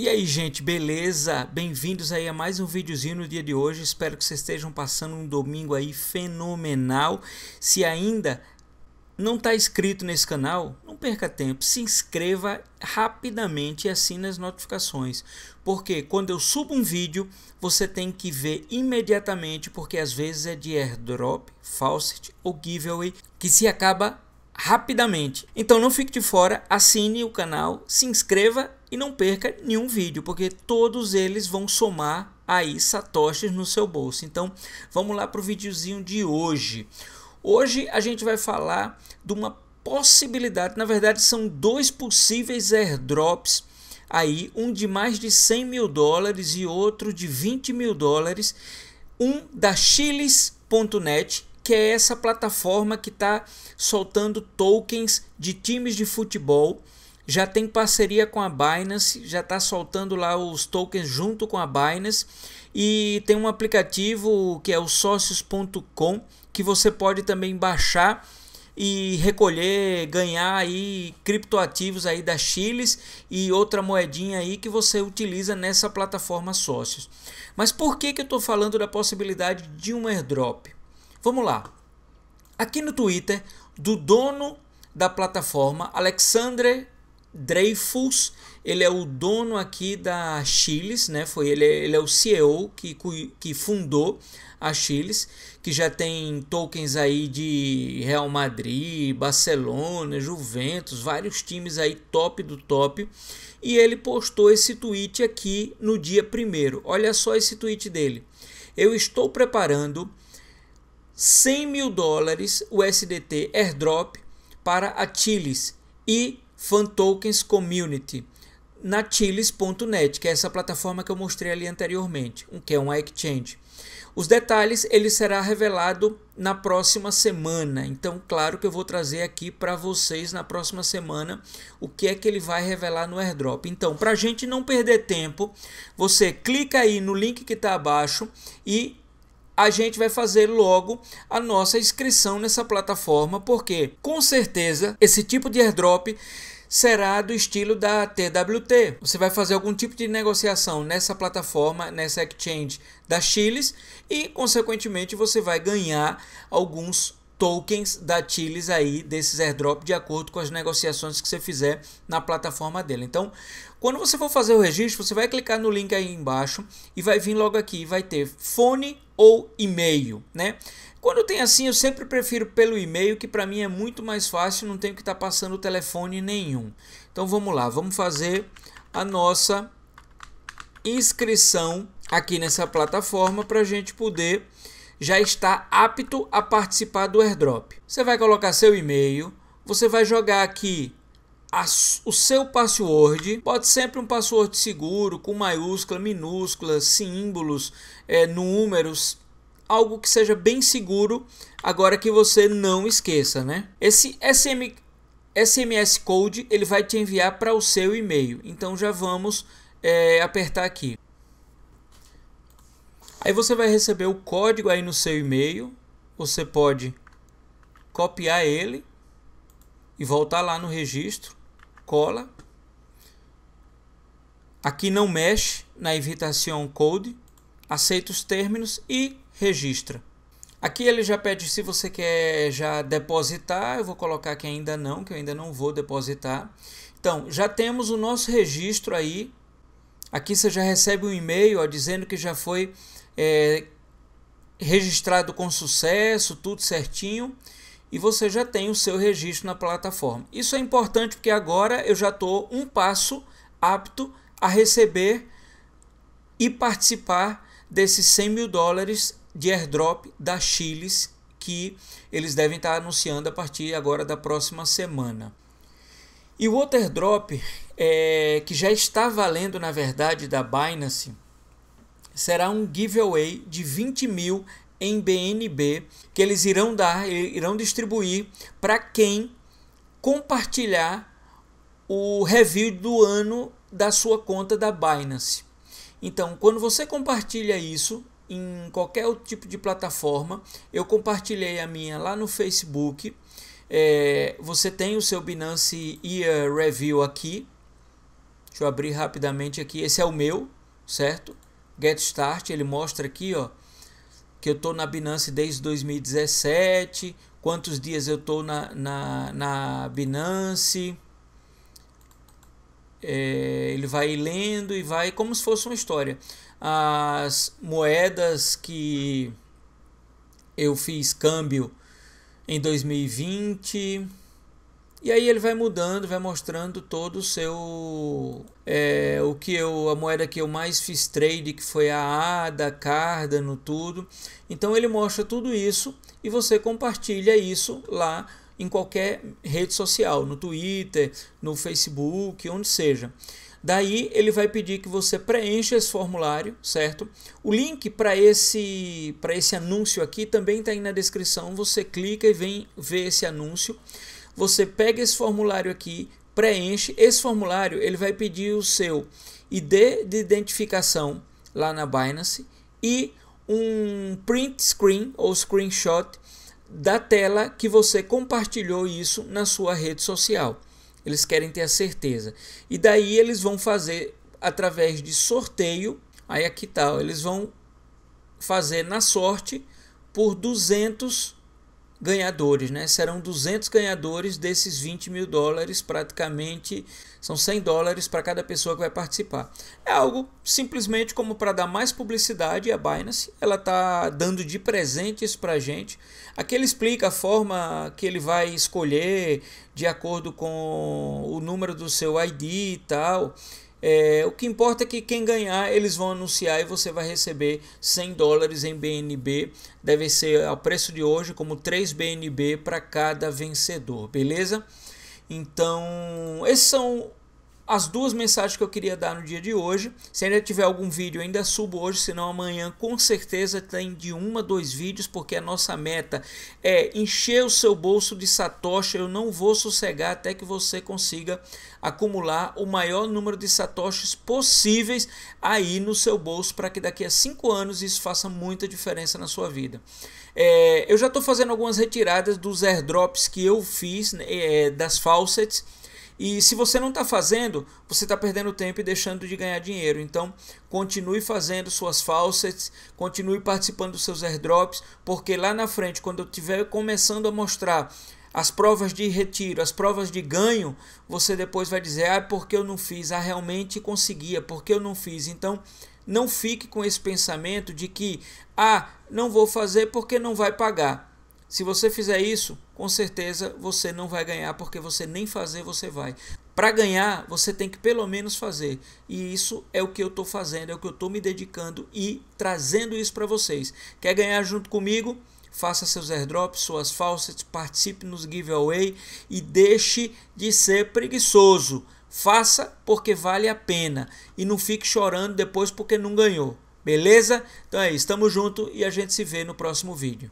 E aí, gente, beleza? Bem-vindos aí a mais um videozinho no dia de hoje. Espero que vocês estejam passando um domingo aí fenomenal. Se ainda não está inscrito nesse canal, não perca tempo, se inscreva rapidamente e assine as notificações. Porque quando eu subo um vídeo, você tem que ver imediatamente, porque às vezes é de airdrop, faucet ou giveaway que se acaba rapidamente. Então não fique de fora, assine o canal, se inscreva e não perca nenhum vídeo, porque todos eles vão somar aí satoshis no seu bolso. Então vamos lá para o videozinho de hoje. Hoje a gente vai falar de uma possibilidade, na verdade são dois possíveis airdrops aí, um de mais de 100 mil dólares e outro de 20 mil dólares, um da chiles.net que é essa plataforma que está soltando tokens de times de futebol. Já tem parceria com a Binance, já está soltando lá os tokens junto com a Binance. E tem um aplicativo que é o sócios.com que você pode também baixar e recolher, ganhar aí criptoativos aí da Chiles e outra moedinha aí que você utiliza nessa plataforma sócios. Mas por que que eu estou falando da possibilidade de um airdrop? Vamos lá. Aqui no Twitter, do dono da plataforma, Alexandre Dreyfus, ele é o dono aqui da Chiles, né? Foi ele, ele é o CEO que, que fundou a Chiles, que já tem tokens aí de Real Madrid, Barcelona, Juventus, vários times aí top do top. E ele postou esse tweet aqui no dia primeiro. Olha só esse tweet dele. Eu estou preparando 100 mil dólares USDT airdrop para a Chiles e Fan Tokens Community na chiles.net, que é essa plataforma que eu mostrei ali anteriormente, que é uma exchange. Os detalhes ele será revelado na próxima semana. Então, claro que eu vou trazer aqui para vocês na próxima semana o que é que ele vai revelar no airdrop. Então, para a gente não perder tempo, você clica aí no link que está abaixo e a gente vai fazer logo a nossa inscrição nessa plataforma, porque com certeza esse tipo de airdrop será do estilo da TWT. Você vai fazer algum tipo de negociação nessa plataforma, nessa exchange da Chiles e, consequentemente, você vai ganhar alguns tokens da Chiles aí desses airdrop de acordo com as negociações que você fizer na plataforma dele. Então, quando você for fazer o registro, você vai clicar no link aí embaixo e vai vir logo aqui, vai ter fone ou e-mail, né? Quando tem assim, eu sempre prefiro pelo e-mail, que para mim é muito mais fácil, não tenho que estar tá passando o telefone nenhum. Então vamos lá, vamos fazer a nossa inscrição aqui nessa plataforma para a gente poder já estar apto a participar do airdrop. Você vai colocar seu e-mail, você vai jogar aqui o seu password pode sempre um password seguro com maiúscula, minúscula, símbolos, é, números, algo que seja bem seguro. Agora que você não esqueça, né? Esse SM, SMS code ele vai te enviar para o seu e-mail. Então já vamos é, apertar aqui. Aí você vai receber o código aí no seu e-mail. Você pode copiar ele e voltar lá no registro cola. Aqui não mexe na invitação code, aceita os términos e registra. Aqui ele já pede se você quer já depositar, eu vou colocar que ainda não, que eu ainda não vou depositar. Então, já temos o nosso registro aí. Aqui você já recebe um e-mail dizendo que já foi é, registrado com sucesso, tudo certinho e você já tem o seu registro na plataforma. Isso é importante porque agora eu já estou um passo apto a receber e participar desses 100 mil dólares de airdrop da Chiles que eles devem estar tá anunciando a partir agora da próxima semana. E o outro airdrop é, que já está valendo na verdade da Binance será um giveaway de 20 mil em BNB que eles irão dar, irão distribuir para quem compartilhar o review do ano da sua conta da Binance. Então, quando você compartilha isso em qualquer outro tipo de plataforma, eu compartilhei a minha lá no Facebook. É, você tem o seu Binance Year Review aqui. Deixa eu abrir rapidamente aqui. Esse é o meu, certo? Get Start, ele mostra aqui, ó que eu estou na Binance desde 2017, quantos dias eu estou na, na, na Binance. É, ele vai lendo e vai como se fosse uma história. As moedas que eu fiz câmbio em 2020. E aí ele vai mudando, vai mostrando todo o seu. É, que eu, a moeda que eu mais fiz trade, que foi a ADA, Cardano, tudo. Então ele mostra tudo isso e você compartilha isso lá em qualquer rede social, no Twitter, no Facebook, onde seja. Daí ele vai pedir que você preencha esse formulário, certo? O link para esse para esse anúncio aqui também está aí na descrição. Você clica e vem ver esse anúncio. Você pega esse formulário aqui, preenche esse formulário, ele vai pedir o seu ID de identificação lá na Binance e um print screen ou screenshot da tela que você compartilhou isso na sua rede social. Eles querem ter a certeza. E daí eles vão fazer através de sorteio. Aí aqui é tal, tá, eles vão fazer na sorte por 200 ganhadores, né? Serão 200 ganhadores desses 20 mil dólares, praticamente são 100 dólares para cada pessoa que vai participar. É algo simplesmente como para dar mais publicidade a Binance, ela tá dando de presentes para gente. Aqui ele explica a forma que ele vai escolher de acordo com o número do seu ID e tal. É, o que importa é que quem ganhar eles vão anunciar e você vai receber 100 dólares em BNB. Deve ser ao preço de hoje, como 3 BNB para cada vencedor, beleza? Então, esses são as duas mensagens que eu queria dar no dia de hoje. Se ainda tiver algum vídeo, ainda subo hoje, senão amanhã com certeza tem de um a dois vídeos, porque a nossa meta é encher o seu bolso de satoshi. Eu não vou sossegar até que você consiga acumular o maior número de satoshis possíveis aí no seu bolso, para que daqui a cinco anos isso faça muita diferença na sua vida. É, eu já estou fazendo algumas retiradas dos airdrops que eu fiz né, é, das faucets. E se você não está fazendo, você está perdendo tempo e deixando de ganhar dinheiro. Então, continue fazendo suas falsets, continue participando dos seus airdrops, porque lá na frente, quando eu estiver começando a mostrar as provas de retiro, as provas de ganho, você depois vai dizer: ah, porque eu não fiz? Ah, realmente conseguia, porque eu não fiz? Então, não fique com esse pensamento de que, ah, não vou fazer porque não vai pagar. Se você fizer isso, com certeza você não vai ganhar, porque você nem fazer você vai. Para ganhar, você tem que pelo menos fazer. E isso é o que eu estou fazendo, é o que eu estou me dedicando e trazendo isso para vocês. Quer ganhar junto comigo? Faça seus airdrops, suas faucets, participe nos giveaway e deixe de ser preguiçoso. Faça porque vale a pena e não fique chorando depois porque não ganhou. Beleza? Então é isso, tamo junto e a gente se vê no próximo vídeo.